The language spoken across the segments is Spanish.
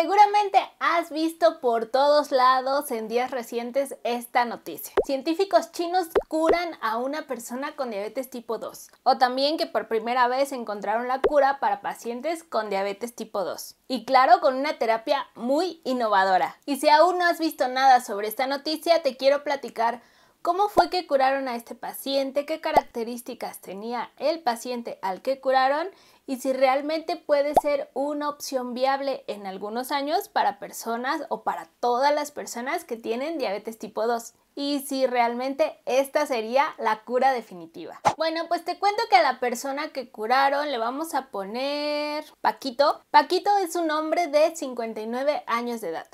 Seguramente has visto por todos lados en días recientes esta noticia. Científicos chinos curan a una persona con diabetes tipo 2. O también que por primera vez encontraron la cura para pacientes con diabetes tipo 2. Y claro, con una terapia muy innovadora. Y si aún no has visto nada sobre esta noticia, te quiero platicar ¿Cómo fue que curaron a este paciente? ¿Qué características tenía el paciente al que curaron? Y si realmente puede ser una opción viable en algunos años para personas o para todas las personas que tienen diabetes tipo 2 y si realmente esta sería la cura definitiva. Bueno, pues te cuento que a la persona que curaron le vamos a poner Paquito. Paquito es un hombre de 59 años de edad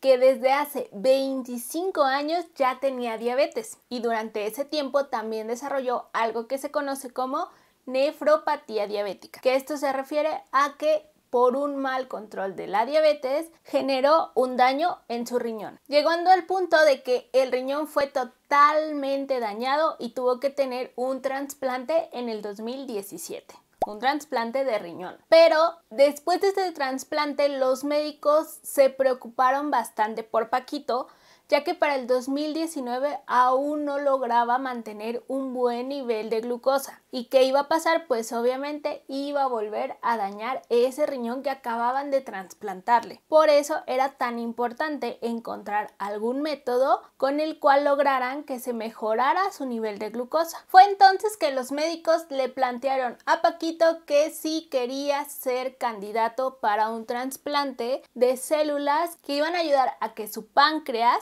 que desde hace 25 años ya tenía diabetes y durante ese tiempo también desarrolló algo que se conoce como nefropatía diabética, que esto se refiere a que por un mal control de la diabetes generó un daño en su riñón, llegando al punto de que el riñón fue totalmente dañado y tuvo que tener un trasplante en el 2017 un trasplante de riñón. Pero después de este trasplante los médicos se preocuparon bastante por Paquito ya que para el 2019 aún no lograba mantener un buen nivel de glucosa. ¿Y qué iba a pasar? Pues obviamente iba a volver a dañar ese riñón que acababan de trasplantarle. Por eso era tan importante encontrar algún método con el cual lograran que se mejorara su nivel de glucosa. Fue entonces que los médicos le plantearon a Paquito que sí quería ser candidato para un trasplante de células que iban a ayudar a que su páncreas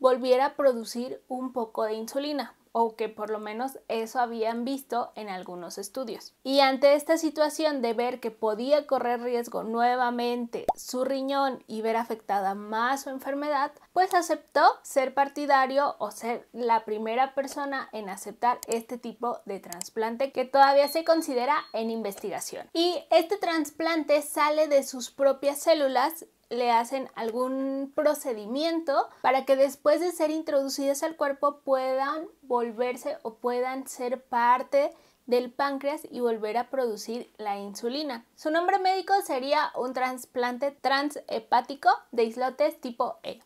volviera a producir un poco de insulina o que por lo menos eso habían visto en algunos estudios. Y ante esta situación de ver que podía correr riesgo nuevamente su riñón y ver afectada más su enfermedad, pues aceptó ser partidario o ser la primera persona en aceptar este tipo de trasplante que todavía se considera en investigación. Y este trasplante sale de sus propias células le hacen algún procedimiento para que después de ser introducidas al cuerpo puedan volverse o puedan ser parte del páncreas y volver a producir la insulina. Su nombre médico sería un trasplante transhepático de islotes tipo E.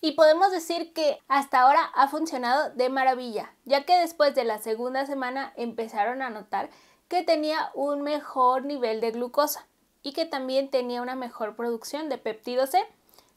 y podemos decir que hasta ahora ha funcionado de maravilla, ya que después de la segunda semana empezaron a notar que tenía un mejor nivel de glucosa y que también tenía una mejor producción de peptido C,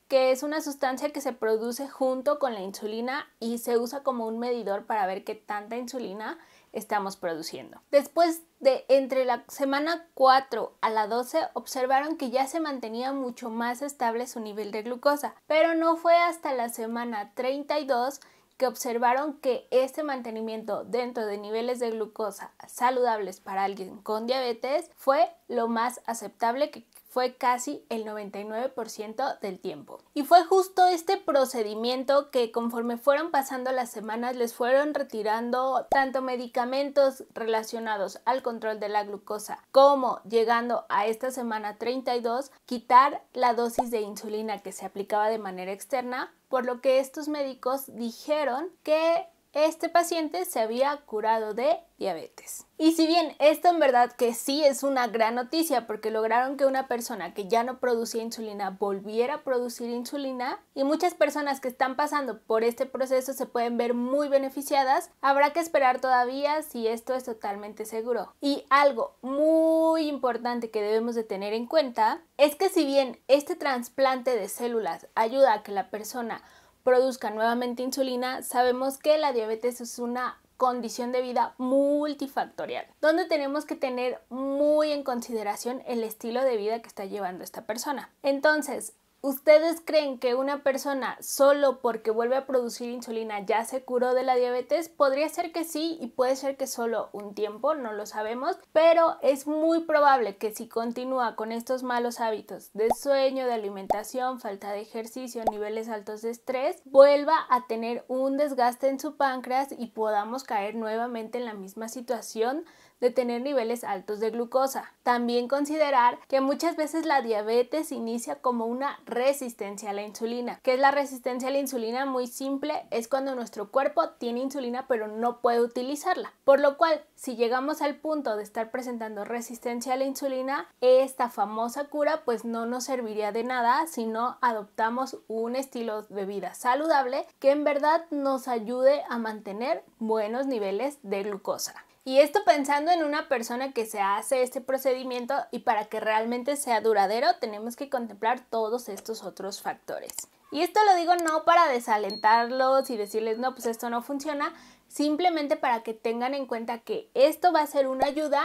que es una sustancia que se produce junto con la insulina y se usa como un medidor para ver qué tanta insulina estamos produciendo. Después de entre la semana 4 a la 12 observaron que ya se mantenía mucho más estable su nivel de glucosa, pero no fue hasta la semana 32 que observaron que este mantenimiento dentro de niveles de glucosa saludables para alguien con diabetes fue lo más aceptable que fue casi el 99% del tiempo. Y fue justo este procedimiento que conforme fueron pasando las semanas les fueron retirando tanto medicamentos relacionados al control de la glucosa como llegando a esta semana 32 quitar la dosis de insulina que se aplicaba de manera externa por lo que estos médicos dijeron que este paciente se había curado de diabetes. Y si bien esto en verdad que sí es una gran noticia porque lograron que una persona que ya no producía insulina volviera a producir insulina y muchas personas que están pasando por este proceso se pueden ver muy beneficiadas, habrá que esperar todavía si esto es totalmente seguro. Y algo muy importante que debemos de tener en cuenta es que si bien este trasplante de células ayuda a que la persona produzca nuevamente insulina, sabemos que la diabetes es una condición de vida multifactorial, donde tenemos que tener muy en consideración el estilo de vida que está llevando esta persona. Entonces, ¿Ustedes creen que una persona solo porque vuelve a producir insulina ya se curó de la diabetes? Podría ser que sí y puede ser que solo un tiempo, no lo sabemos, pero es muy probable que si continúa con estos malos hábitos de sueño, de alimentación, falta de ejercicio, niveles altos de estrés, vuelva a tener un desgaste en su páncreas y podamos caer nuevamente en la misma situación de tener niveles altos de glucosa. También considerar que muchas veces la diabetes inicia como una resistencia a la insulina. que es la resistencia a la insulina? Muy simple, es cuando nuestro cuerpo tiene insulina pero no puede utilizarla. Por lo cual, si llegamos al punto de estar presentando resistencia a la insulina, esta famosa cura pues no nos serviría de nada si no adoptamos un estilo de vida saludable que en verdad nos ayude a mantener buenos niveles de glucosa. Y esto pensando en una persona que se hace este procedimiento y para que realmente sea duradero tenemos que contemplar todos estos otros factores. Y esto lo digo no para desalentarlos y decirles no, pues esto no funciona, simplemente para que tengan en cuenta que esto va a ser una ayuda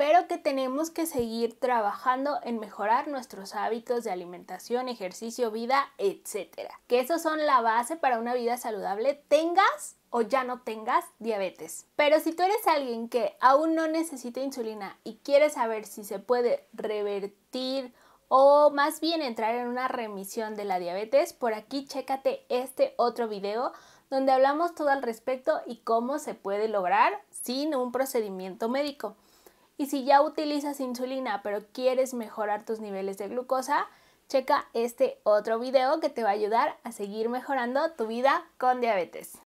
pero que tenemos que seguir trabajando en mejorar nuestros hábitos de alimentación, ejercicio, vida, etc. Que eso son la base para una vida saludable, tengas o ya no tengas diabetes. Pero si tú eres alguien que aún no necesita insulina y quieres saber si se puede revertir o más bien entrar en una remisión de la diabetes, por aquí chécate este otro video donde hablamos todo al respecto y cómo se puede lograr sin un procedimiento médico. Y si ya utilizas insulina pero quieres mejorar tus niveles de glucosa, checa este otro video que te va a ayudar a seguir mejorando tu vida con diabetes.